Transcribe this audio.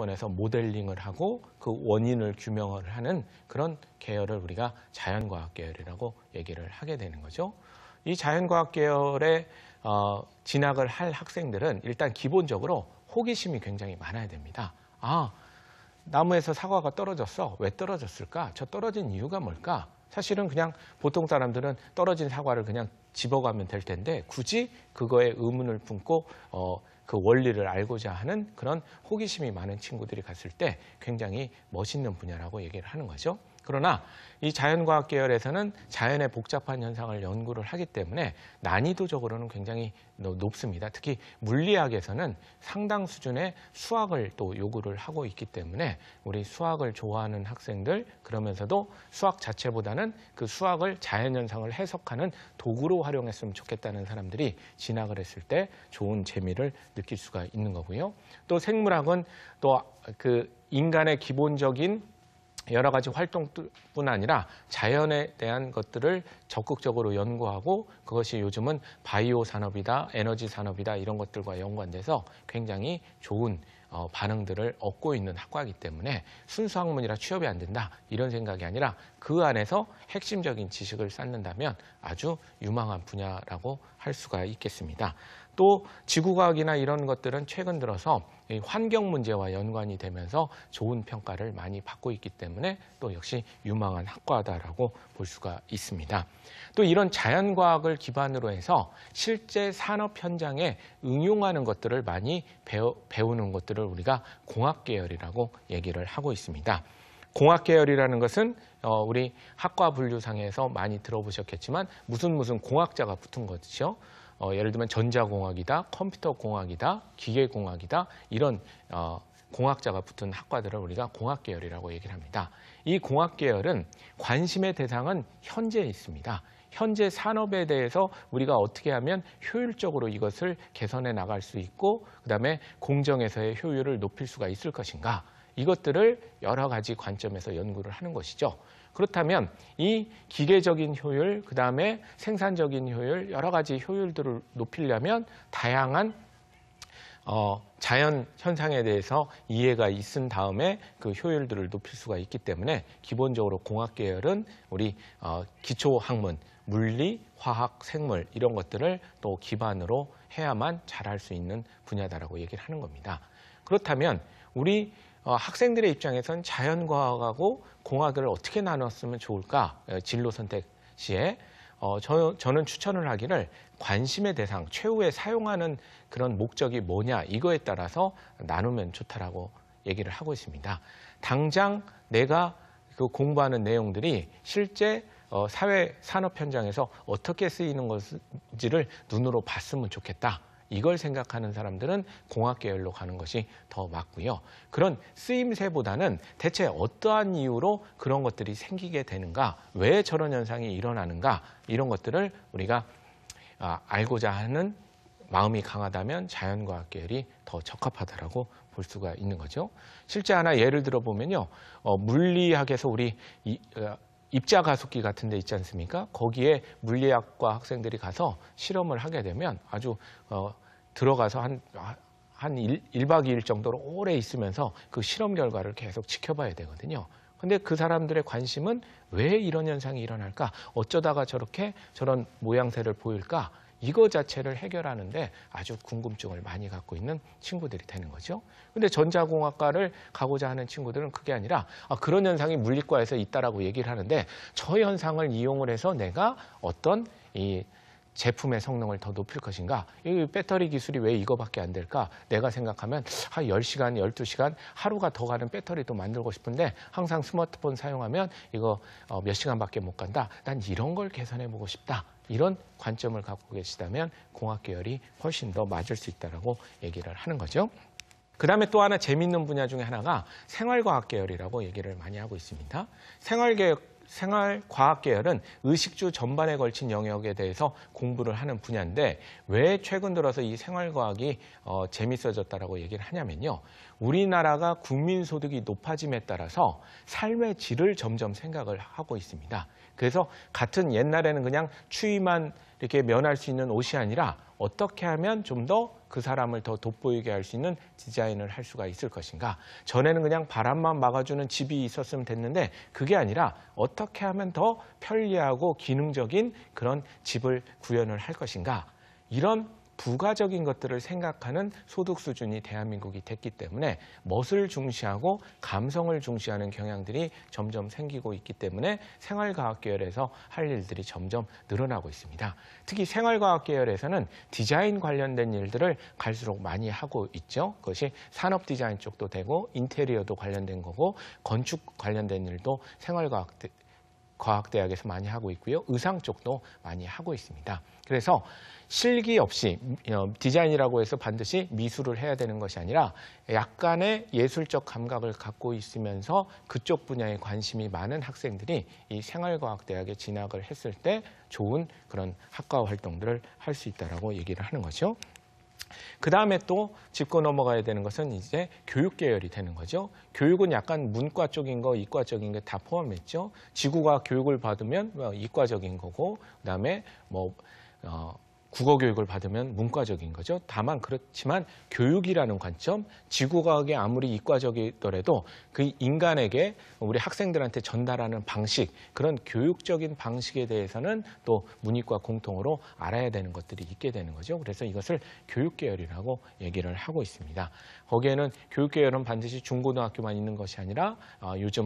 학번에서 모델링을 하고 그 원인을 규명을 하는 그런 계열을 우리가 자연과학 계열이라고 얘기를 하게 되는 거죠. 이 자연과학 계열에 어, 진학을 할 학생들은 일단 기본적으로 호기심이 굉장히 많아야 됩니다. 아, 나무에서 사과가 떨어졌어. 왜 떨어졌을까? 저 떨어진 이유가 뭘까? 사실은 그냥 보통 사람들은 떨어진 사과를 그냥 집어가면 될 텐데 굳이 그거에 의문을 품고 어, 그 원리를 알고자 하는 그런 호기심이 많은 친구들이 갔을 때 굉장히 멋있는 분야라고 얘기를 하는 거죠. 그러나 이 자연과학 계열에서는 자연의 복잡한 현상을 연구를 하기 때문에 난이도적으로는 굉장히 높습니다. 특히 물리학에서는 상당 수준의 수학을 또 요구를 하고 있기 때문에 우리 수학을 좋아하는 학생들 그러면서도 수학 자체보다는 그 수학을 자연 현상을 해석하는 도구로 활용했으면 좋겠다는 사람들이 진학을 했을 때 좋은 재미를 느낄 수가 있는 거고요. 또 생물학은 또 그 인간의 기본적인 여러 가지 활동뿐 아니라 자연에 대한 것들을 적극적으로 연구하고 그것이 요즘은 바이오 산업이다, 에너지 산업이다 이런 것들과 연관돼서 굉장히 좋은 어, 반응들을 얻고 있는 학과이기 때문에 순수 학문이라 취업이 안 된다 이런 생각이 아니라 그 안에서 핵심적인 지식을 쌓는다면 아주 유망한 분야라고 할 수가 있겠습니다. 또 지구과학이나 이런 것들은 최근 들어서 환경 문제와 연관이 되면서 좋은 평가를 많이 받고 있기 때문에 또 역시 유망한 학과다라고 볼 수가 있습니다. 또 이런 자연과학을 기반으로 해서 실제 산업 현장에 응용하는 것들을 많이 배우, 배우는 것들을 우리가 공학계열이라고 얘기를 하고 있습니다. 공학계열이라는 것은 어, 우리 학과 분류상에서 많이 들어보셨겠지만 무슨 무슨 공학자가 붙은 것이죠. 어, 예를 들면 전자공학이다, 컴퓨터공학이다, 기계공학이다 이런 어, 공학자가 붙은 학과들을 우리가 공학계열이라고 얘기를 합니다. 이 공학계열은 관심의 대상은 현재에 있습니다. 현재 산업에 대해서 우리가 어떻게 하면 효율적으로 이것을 개선해 나갈 수 있고 그다음에 공정에서의 효율을 높일 수가 있을 것인가 이것들을 여러 가지 관점에서 연구를 하는 것이죠. 그렇다면 이 기계적인 효율, 그 다음에 생산적인 효율, 여러 가지 효율들을 높이려면 다양한 어, 자연 현상에 대해서 이해가 있은 다음에 그 효율들을 높일 수가 있기 때문에 기본적으로 공학 계열은 우리 어, 기초 학문, 물리, 화학, 생물 이런 것들을 또 기반으로 해야만 잘할 수 있는 분야다라고 얘기를 하는 겁니다. 그렇다면 우리 어, 학생들의 입장에선 자연과학하고 공학을 어떻게 나눴으면 좋을까 어, 진로 선택 시에 어, 저, 저는 추천을 하기를 관심의 대상, 최후에 사용하는 그런 목적이 뭐냐 이거에 따라서 나누면 좋다라고 얘기를 하고 있습니다. 당장 내가 그 공부하는 내용들이 실제 어, 사회 산업 현장에서 어떻게 쓰이는 것인지를 눈으로 봤으면 좋겠다. 이걸 생각하는 사람들은 공학 계열로 가는 것이 더 맞고요. 그런 쓰임새보다는 대체 어떠한 이유로 그런 것들이 생기게 되는가, 왜 저런 현상이 일어나는가 이런 것들을 우리가 아, 알고자 하는 마음이 강하다면 자연과학 계열이 더 적합하다라고 볼 수가 있는 거죠. 실제 하나 예를 들어보면요. 어, 물리학에서 우리 이, 어, 입자 가속기 같은 데 있지 않습니까? 거기에 물리학과 학생들이 가서 실험을 하게 되면 아주 어, 들어가서 한, 아, 한 1, 1박 2일 정도로 오래 있으면서 그 실험 결과를 계속 지켜봐야 되거든요. 근데 그 사람들의 관심은 왜 이런 현상이 일어날까? 어쩌다가 저렇게 저런 모양새를 보일까? 이거 자체를 해결하는데 아주 궁금증을 많이 갖고 있는 친구들이 되는 거죠. 근데 전자공학과를 가고자 하는 친구들은 그게 아니라 아, 그런 현상이 물리과에서 있다라고 얘기를 하는데 저 현상을 이용을 해서 내가 어떤 이 제품의 성능을 더 높일 것인가? 이 배터리 기술이 왜 이거밖에 안 될까? 내가 생각하면 한 10시간, 12시간 하루가 더 가는 배터리도 만들고 싶은데 항상 스마트폰 사용하면 이거 어, 몇 시간밖에 못 간다. 난 이런 걸 개선해 보고 싶다. 이런 관점을 갖고 계시다면 공학 계열이 훨씬 더 맞을 수 있다라고 얘기를 하는 거죠. 그 다음에 또 하나 재밌는 분야 중에 하나가 생활과학 계열이라고 얘기를 많이 하고 있습니다. 생활계, 열 생활과학계열은 의식주 전반에 걸친 영역에 대해서 공부를 하는 분야인데 왜 최근 들어서 이 생활과학이 어, 재밌어졌다라고 얘기를 하냐면요. 우리나라가 국민소득이 높아짐에 따라서 삶의 질을 점점 생각을 하고 있습니다. 그래서 같은 옛날에는 그냥 추위만 이렇게 면할 수 있는 옷이 아니라 어떻게 하면 좀 더 그 사람을 더 돋보이게 할 수 있는 디자인을 할 수가 있을 것인가. 전에는 그냥 바람만 막아주는 집이 있었으면 됐는데 그게 아니라 어떻게 하면 더 편리하고 기능적인 그런 집을 구현을 할 것인가. 이런 부가적인 것들을 생각하는 소득 수준이 대한민국이 됐기 때문에 멋을 중시하고 감성을 중시하는 경향들이 점점 생기고 있기 때문에 생활과학 계열에서 할 일들이 점점 늘어나고 있습니다. 특히 생활과학 계열에서는 디자인 관련된 일들을 갈수록 많이 하고 있죠. 그것이 산업 디자인 쪽도 되고 인테리어도 관련된 거고 건축 관련된 일도 생활과학 계 과학대학에서 많이 하고 있고요. 의상 쪽도 많이 하고 있습니다. 그래서 실기 없이 어, 디자인이라고 해서 반드시 미술을 해야 되는 것이 아니라 약간의 예술적 감각을 갖고 있으면서 그쪽 분야에 관심이 많은 학생들이 이 생활과학대학에 진학을 했을 때 좋은 그런 학과 활동들을 할 수 있다고 라 얘기를 하는 거죠. 그 다음에 또 짚고 넘어가야 되는 것은 이제 교육 계열이 되는 거죠. 교육은 약간 문과 쪽인 거, 이과 적인 게다 포함했죠. 지구가 교육을 받으면 뭐 이과적인 거고, 그 다음에 뭐 어, 국어 교육을 받으면 문과적인 거죠. 다만 그렇지만 교육이라는 관점, 지구과학이 아무리 이과적이더라도 그 인간에게 우리 학생들한테 전달하는 방식, 그런 교육적인 방식에 대해서는 또 문이과 공통으로 알아야 되는 것들이 있게 되는 거죠. 그래서 이것을 교육계열이라고 얘기를 하고 있습니다. 거기에는 교육계열은 반드시 중고등학교만 있는 것이 아니라 어, 요즘